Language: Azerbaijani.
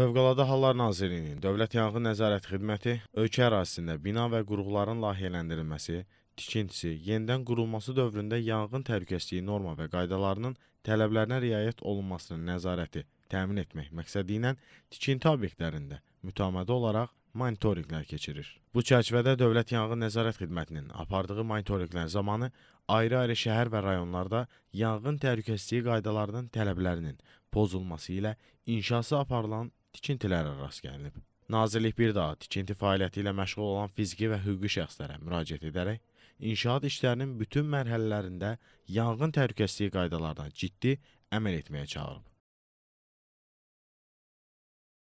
Fövqəladə Hallar Nazirliyinin Dövlət Yanğın Nəzarət Xidməti ölkə ərazisində bina və qurğuların layihələndirilməsi, tikintisi, yenidən qurulması dövründə yanğın təhlükəsizliyi norma və qaydalarının tələblərinə riayət olunmasının nəzarəti təmin etmək məqsədi ilə tikinti obyektlərində mütəmadi olaraq monitorinqlər keçirir. Bu çərçivədə Dövlət Yanğın Nəzarət Xidmətinin apardığı monitorinqlər zamanı ayrı-ayrı şəhər və rayonlarda yanğın təhlükəsizliyi qaydalarının tələblərinin pozulması ilə inşası aparılan tikintilərə rast gəlinib. Nazirlik bir daha tikinti fəaliyyəti ilə məşğul olan fiziki və hüquqi şəxslərə müraciət edərək inşaat işlərinin bütün mərhələlərində yanğın təhlükəsizliyi qaydalarına ciddi əməl etməyə çağırıb.